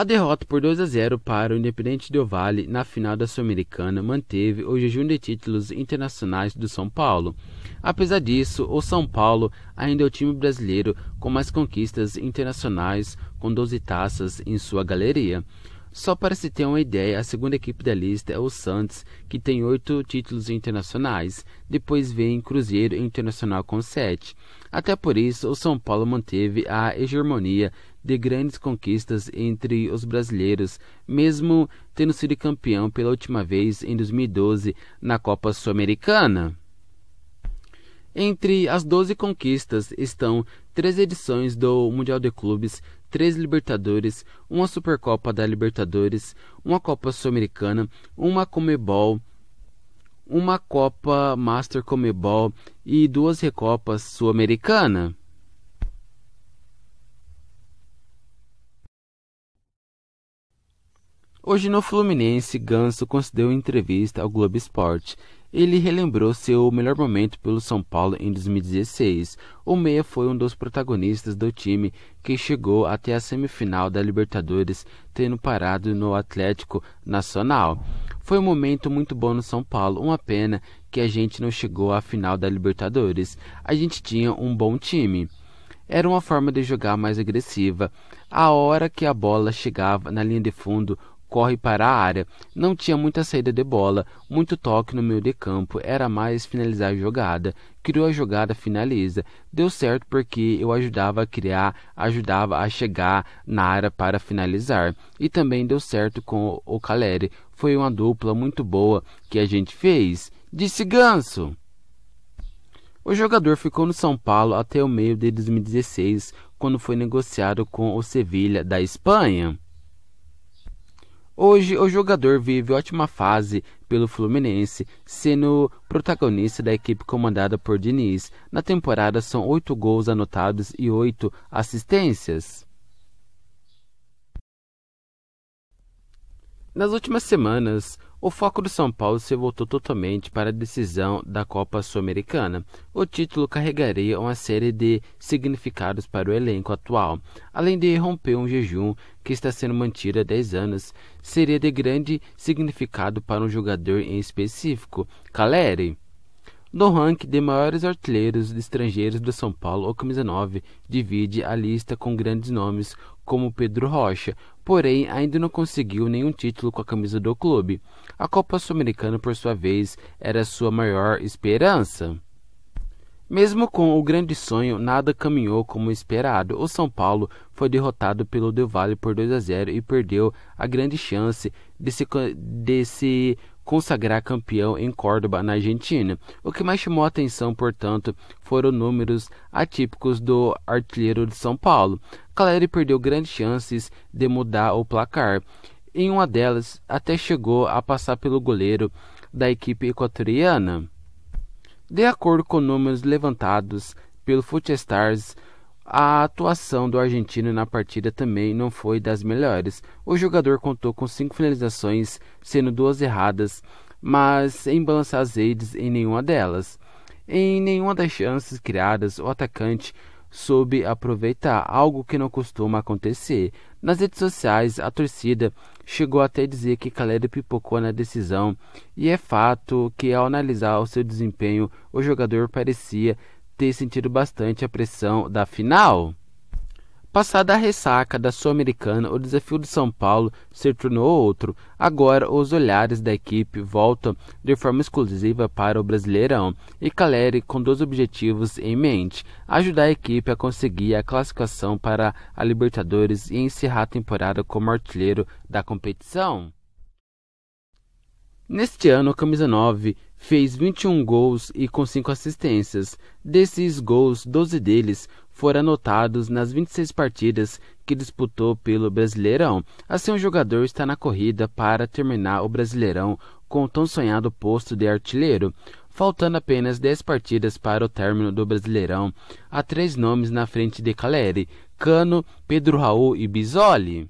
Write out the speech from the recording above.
A derrota por 2 a 0 para o Independente Del Valle na final da Sul-Americana manteve o jejum de títulos internacionais do São Paulo. Apesar disso, o São Paulo ainda é o time brasileiro com mais conquistas internacionais, com 12 taças em sua galeria. Só para se ter uma ideia, a segunda equipe da lista é o Santos, que tem oito títulos internacionais. Depois vem Cruzeiro Internacional com sete. Até por isso, o São Paulo manteve a hegemonia de grandes conquistas entre os brasileiros, mesmo tendo sido campeão pela última vez em 2012 na Copa Sul-Americana. Entre as 12 conquistas estão três edições do Mundial de Clubes, três Libertadores, uma Supercopa da Libertadores, uma Copa Sul-Americana, uma Comebol, uma Copa Master Comebol e duas Recopas Sul-Americana. Hoje no Fluminense, Ganso concedeu entrevista ao Globo Esporte. Ele relembrou seu melhor momento pelo São Paulo em 2016. O meia foi um dos protagonistas do time que chegou até a semifinal da Libertadores, tendo parado no Atlético Nacional. Foi um momento muito bom no São Paulo, uma pena que a gente não chegou à final da Libertadores. A gente tinha um bom time era uma forma de jogar mais agressiva. A hora que a bola chegava na linha de fundo, corre para a área. Não tinha muita saída de bola, muito toque no meio de campo, era mais finalizar a jogada. Criou a jogada, finaliza. Deu certo porque eu ajudava a criar, ajudava a chegar na área para finalizar. E também deu certo com o Caleri. Foi uma dupla muito boa que a gente fez. Disse Ganso. O jogador ficou no São Paulo até o meio de 2016, quando foi negociado com o Sevilha da Espanha. Hoje, o jogador vive ótima fase pelo Fluminense, sendo protagonista da equipe comandada por Diniz. Na temporada, são oito gols anotados e oito assistências. Nas últimas semanas, o foco do São Paulo se voltou totalmente para a decisão da Copa Sul-Americana. O título carregaria uma série de significados para o elenco atual, além de romper um jejum que está sendo mantido há 10 anos, seria de grande significado para um jogador em específico, Caleri. No ranking de maiores artilheiros estrangeiros do São Paulo, o camisa 9 divide a lista com grandes nomes como Pedro Rocha, porém ainda não conseguiu nenhum título com a camisa do clube. A Copa Sul-Americana, por sua vez, era sua maior esperança. Mesmo com o grande sonho, nada caminhou como esperado. O São Paulo foi derrotado pelo Del Valle por 2 a 0 e perdeu a grande chance de se, de se consagrar campeão em Córdoba, na Argentina. O que mais chamou a atenção, portanto, foram números atípicos do artilheiro de São Paulo. Caleri perdeu grandes chances de mudar o placar. Em uma delas, até chegou a passar pelo goleiro da equipe equatoriana. De acordo com números levantados pelo Footstars, Stars, a atuação do argentino na partida também não foi das melhores. O jogador contou com cinco finalizações, sendo duas erradas, mas em balançar as redes em nenhuma delas. Em nenhuma das chances criadas, o atacante soube aproveitar, algo que não costuma acontecer. Nas redes sociais, a torcida chegou até a dizer que Calero pipocou na decisão, e é fato que, ao analisar o seu desempenho, o jogador parecia ter sentido bastante a pressão da final. Passada a ressaca da Sul-Americana, o desafio de São Paulo se tornou outro. Agora, os olhares da equipe voltam de forma exclusiva para o Brasileirão e Caleri com dois objetivos em mente: ajudar a equipe a conseguir a classificação para a Libertadores e encerrar a temporada como artilheiro da competição. Neste ano, a camisa 9 fez 21 gols e com 5 assistências. Desses gols, 12 deles foram anotados nas 26 partidas que disputou pelo Brasileirão. Assim, o jogador está na corrida para terminar o Brasileirão com o tão sonhado posto de artilheiro. Faltando apenas 10 partidas para o término do Brasileirão, há três nomes na frente de Caleri: Cano, Pedro Raul e Bisoli.